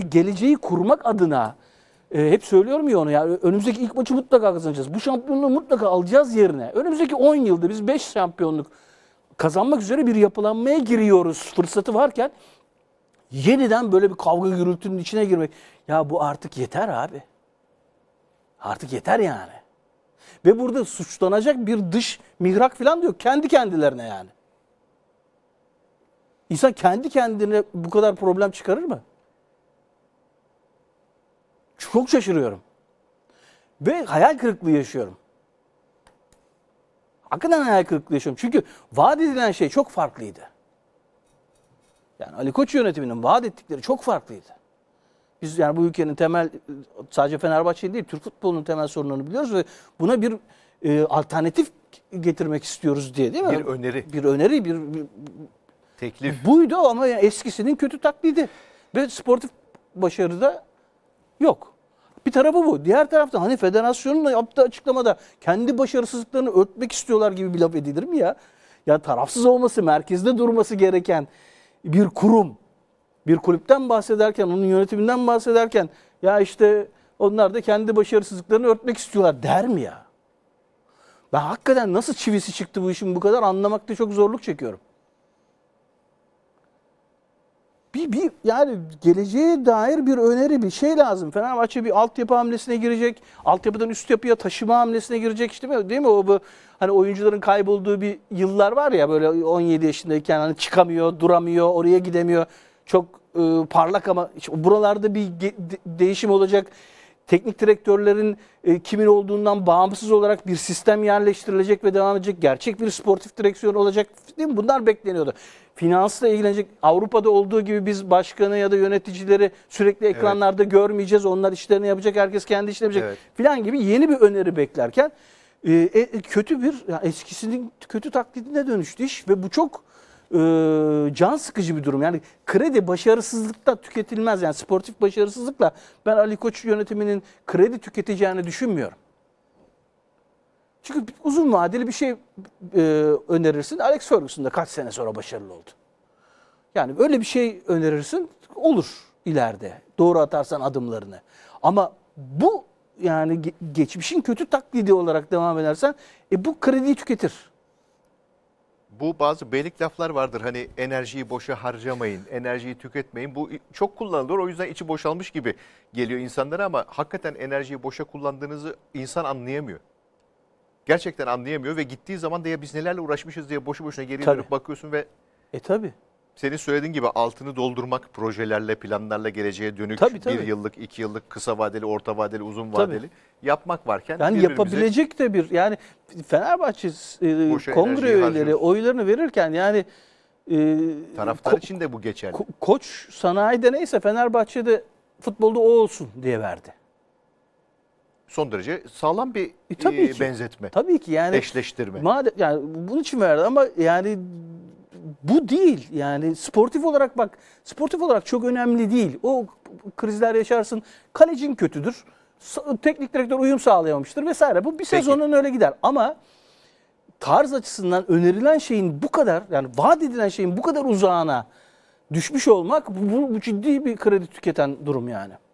geleceği kurmak adına e, hep söylüyorum ya onu ya önümüzdeki ilk maçı mutlaka kazanacağız. Bu şampiyonluğu mutlaka alacağız yerine. Önümüzdeki 10 yılda biz 5 şampiyonluk kazanmak üzere bir yapılanmaya giriyoruz fırsatı varken yeniden böyle bir kavga gürültünün içine girmek. Ya bu artık yeter abi. Artık yeter yani. Ve burada suçlanacak bir dış mihrak falan diyor. Kendi kendilerine yani. İnsan kendi kendine bu kadar problem çıkarır mı? Çok şaşırıyorum. Ve hayal kırıklığı yaşıyorum. Hakikaten hayal kırıklığı yaşıyorum. Çünkü vaat edilen şey çok farklıydı. Yani Ali Koç yönetiminin vaat ettikleri çok farklıydı. Biz yani bu ülkenin temel sadece Fenerbahçe değil Türk futbolunun temel sorunlarını biliyoruz ve buna bir e, alternatif getirmek istiyoruz diye değil mi? Bir öneri. Bir öneri, bir, bir teklif. Buydu ama yani eskisinin kötü taklidi. Ve sportif başarıda Yok. Bir tarafı bu. Diğer tarafta hani federasyonun yaptığı açıklamada kendi başarısızlıklarını örtmek istiyorlar gibi bir laf edilir mi ya? Ya tarafsız olması, merkezde durması gereken bir kurum, bir kulüpten bahsederken, onun yönetiminden bahsederken ya işte onlar da kendi başarısızlıklarını örtmek istiyorlar der mi ya? Ben hakikaten nasıl çivisi çıktı bu işin bu kadar anlamakta çok zorluk çekiyorum bir, bir yani geleceğe dair bir öneri bir şey lazım. Fenerbahçe bir altyapı hamlesine girecek. Altyapıdan üst yapıya taşıma hamlesine girecek işte değil mi? Değil mi? O bu hani oyuncuların kaybolduğu bir yıllar var ya böyle 17 yaşındayken hani çıkamıyor, duramıyor, oraya gidemiyor. Çok e, parlak ama işte buralarda bir değişim olacak teknik direktörlerin e, kimin olduğundan bağımsız olarak bir sistem yerleştirilecek ve devam edecek. Gerçek bir sportif direksiyon olacak değil mi? Bunlar bekleniyordu. Finansla ilgilenecek. Avrupa'da olduğu gibi biz başkanı ya da yöneticileri sürekli ekranlarda evet. görmeyeceğiz. Onlar işlerini yapacak, herkes kendi işini yapacak evet. filan gibi yeni bir öneri beklerken e, e, kötü bir yani eskisinin kötü taklidine dönüştü iş ve bu çok e, can sıkıcı bir durum. Yani kredi başarısızlıkta tüketilmez. Yani sportif başarısızlıkla ben Ali Koç yönetiminin kredi tüketeceğini düşünmüyorum. Çünkü uzun vadeli bir şey e, önerirsin. Alex Ferguson da kaç sene sonra başarılı oldu. Yani öyle bir şey önerirsin olur ileride. Doğru atarsan adımlarını. Ama bu yani geçmişin kötü taklidi olarak devam edersen e, bu krediyi tüketir bu bazı beylik laflar vardır. Hani enerjiyi boşa harcamayın, enerjiyi tüketmeyin. Bu çok kullanılır. O yüzden içi boşalmış gibi geliyor insanlara ama hakikaten enerjiyi boşa kullandığınızı insan anlayamıyor. Gerçekten anlayamıyor ve gittiği zaman da ya biz nelerle uğraşmışız diye boşu boşuna geri dönüp bakıyorsun ve... E tabi senin söylediğin gibi altını doldurmak projelerle, planlarla geleceğe dönük tabii, tabii. bir yıllık, iki yıllık, kısa vadeli, orta vadeli, uzun vadeli tabii. yapmak varken... Yani yapabilecek de bir yani Fenerbahçe e, kongre üyeleri oylarını verirken yani... E, Taraftar ko- için de bu geçerli. Ko- koç sanayide neyse Fenerbahçe'de futbolda o olsun diye verdi. Son derece sağlam bir e, tabii e, ki. benzetme. Tabii ki yani. Eşleştirme. Madem, yani bunun için verdi ama yani bu değil. Yani sportif olarak bak sportif olarak çok önemli değil. O krizler yaşarsın. Kalecin kötüdür. Teknik direktör uyum sağlayamamıştır vesaire. Bu bir sezonun öyle gider. Ama tarz açısından önerilen şeyin bu kadar yani vaat edilen şeyin bu kadar uzağına düşmüş olmak bu, bu ciddi bir kredi tüketen durum yani.